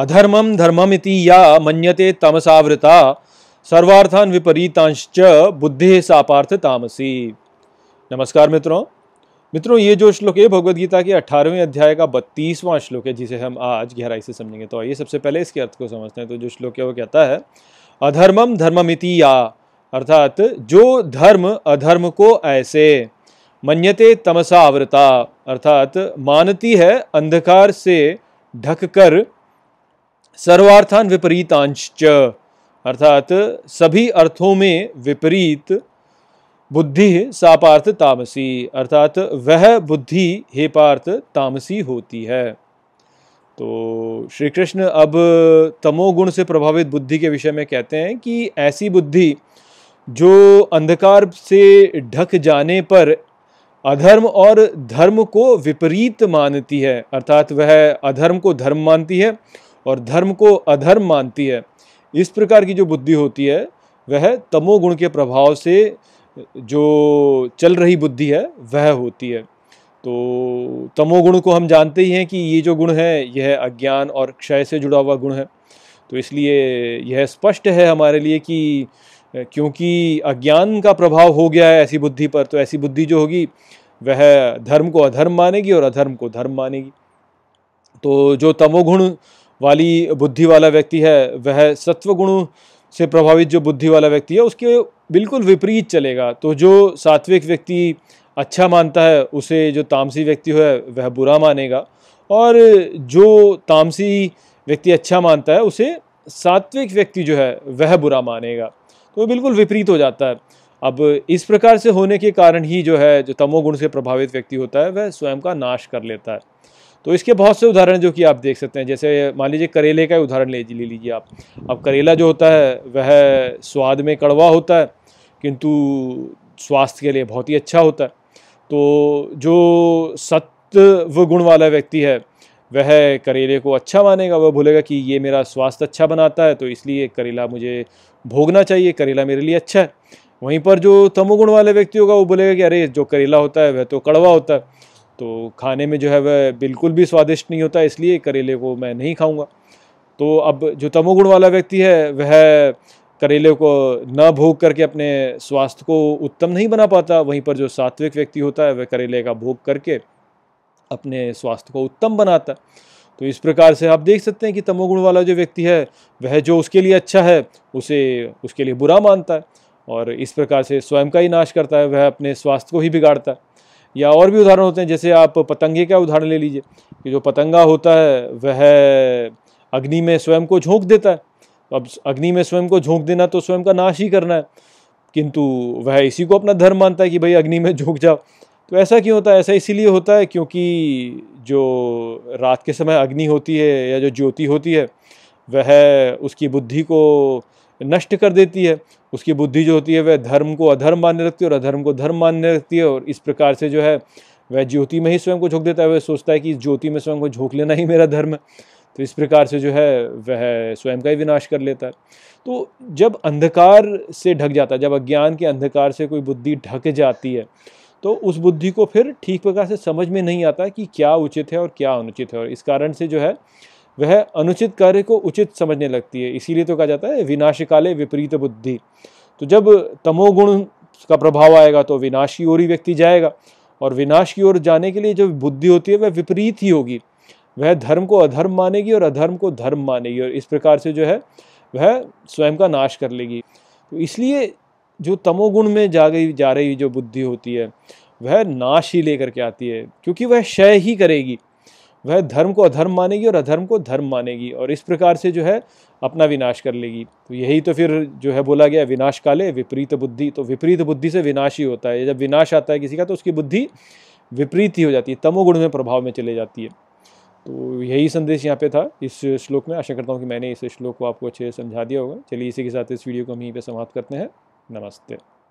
अधर्मम धर्ममिति या मन्यते तमसावृता सर्वार्थान विपरीतांश्च बुद्धि सापार्थ तामसी नमस्कार मित्रों मित्रों ये जो श्लोक है गीता के 18वें अध्याय का 32वां श्लोक है जिसे हम आज गहराई से समझेंगे तो आइए सबसे पहले इसके अर्थ को समझते हैं तो जो श्लोक है वो कहता है अधर्मम धर्ममिति या अर्थात जो धर्म अधर्म को ऐसे मन्यते तमसा आवृता अर्थात मानती है अंधकार से ढककर सर्वार्थान विपरीतांश अर्थात सभी अर्थों में विपरीत बुद्धि सापार्थ तामसी अर्थात वह बुद्धि हे पार्थ तामसी होती है तो श्री कृष्ण अब तमोगुण से प्रभावित बुद्धि के विषय में कहते हैं कि ऐसी बुद्धि जो अंधकार से ढक जाने पर अधर्म और धर्म को विपरीत मानती है अर्थात वह अधर्म को धर्म मानती है और धर्म को अधर्म मानती है इस प्रकार की जो बुद्धि होती है वह तमोगुण के प्रभाव से जो चल रही बुद्धि है वह होती है तो तमोगुण को हम जानते ही हैं कि ये जो गुण है यह अज्ञान और क्षय से जुड़ा हुआ गुण है तो इसलिए यह स्पष्ट है हमारे लिए कि क्योंकि अज्ञान का प्रभाव हो गया है ऐसी बुद्धि पर तो ऐसी बुद्धि जो होगी वह धर्म को अधर्म मानेगी और अधर्म को धर्म मानेगी तो जो तमोगुण वाली बुद्धि वाला व्यक्ति है वह सत्व गुण से प्रभावित जो बुद्धि वाला व्यक्ति है उसके बिल्कुल विपरीत चलेगा तो जो सात्विक व्यक्ति अच्छा मानता है उसे जो तामसी व्यक्ति है वह बुरा मानेगा और जो तामसी व्यक्ति अच्छा मानता है उसे सात्विक व्यक्ति जो है वह बुरा मानेगा तो बिल्कुल विपरीत हो जाता है अब इस प्रकार से होने के कारण ही जो है जो तमोगुण से प्रभावित व्यक्ति होता है वह स्वयं का नाश कर लेता है तो इसके बहुत से उदाहरण जो कि आप देख सकते हैं जैसे मान लीजिए करेले का उदाहरण ले ले लीजिए आप अब करेला जो होता है वह स्वाद में कड़वा होता है किंतु स्वास्थ्य के लिए बहुत ही अच्छा होता है तो जो सत्व गुण वाला व्यक्ति है वह करेले को अच्छा मानेगा वह भूलेगा कि ये मेरा स्वास्थ्य अच्छा बनाता है तो इसलिए करेला मुझे भोगना चाहिए करेला मेरे लिए अच्छा है वहीं पर जो तमोगुण वाले व्यक्ति होगा वो बोलेगा कि अरे जो करेला होता है वह तो कड़वा होता है तो खाने में जो है वह बिल्कुल भी स्वादिष्ट नहीं होता इसलिए करेले को मैं नहीं खाऊंगा तो अब जो तमोगुण वाला व्यक्ति है वह करेले को न भोग करके अपने स्वास्थ्य को उत्तम नहीं बना पाता वहीं पर जो सात्विक व्यक्ति होता है वह करेले का भोग करके अपने स्वास्थ्य को उत्तम बनाता तो इस प्रकार से आप देख सकते हैं कि तमोगुण वाला जो व्यक्ति है वह जो उसके लिए अच्छा है उसे उसके लिए बुरा मानता है और इस प्रकार से स्वयं का ही नाश करता है वह अपने स्वास्थ्य को ही बिगाड़ता है या और भी उदाहरण होते हैं जैसे आप पतंगे का उदाहरण ले लीजिए कि जो पतंगा होता है वह अग्नि में स्वयं को झोंक देता है तो अब अग्नि में स्वयं को झोंक देना तो स्वयं का नाश ही करना है किंतु वह इसी को अपना धर्म मानता है कि भाई अग्नि में झोंक जाओ तो ऐसा क्यों होता है ऐसा इसीलिए होता है क्योंकि जो रात के समय अग्नि होती है या जो ज्योति होती है वह उसकी बुद्धि को नष्ट कर देती है उसकी बुद्धि जो होती है वह धर्म को अधर्म मानने रखती है और अधर्म को धर्म मानने रखती है और इस प्रकार से जो है वह ज्योति में ही स्वयं को झोंक देता है वह सोचता है कि इस ज्योति में स्वयं को झोंक लेना ही मेरा धर्म है तो इस प्रकार से जो है वह स्वयं का ही विनाश कर लेता है तो जब अंधकार से ढक जाता है जब अज्ञान के अंधकार से कोई बुद्धि ढक जाती है तो उस बुद्धि को फिर ठीक प्रकार से समझ में नहीं आता कि क्या उचित है और क्या अनुचित है और इस कारण से जो है वह अनुचित कार्य को उचित समझने लगती है इसीलिए तो कहा जाता है विनाशिकाले विपरीत बुद्धि तो जब तमोगुण का प्रभाव आएगा तो विनाश की ओर ही व्यक्ति जाएगा और विनाश की ओर जाने के लिए जो बुद्धि होती है वह विपरीत ही होगी वह धर्म को अधर्म मानेगी और अधर्म को धर्म मानेगी और इस प्रकार से जो है वह स्वयं का नाश कर लेगी तो इसलिए जो तमोगुण में जा गई जा रही जो बुद्धि होती है वह नाश ही लेकर के आती है क्योंकि वह क्षय ही करेगी वह धर्म को अधर्म मानेगी और अधर्म को धर्म मानेगी और इस प्रकार से जो है अपना विनाश कर लेगी तो यही तो फिर जो है बोला गया विनाश काले विपरीत बुद्धि तो विपरीत बुद्धि से विनाश ही होता है जब विनाश आता है किसी का तो उसकी बुद्धि विपरीत ही हो जाती है तमोगुण में प्रभाव में चले जाती है तो यही संदेश यहाँ पे था इस श्लोक में आशा करता हूँ कि मैंने इस श्लोक को आपको अच्छे से समझा दिया होगा चलिए इसी के साथ इस वीडियो को हम यहीं पर समाप्त करते हैं नमस्ते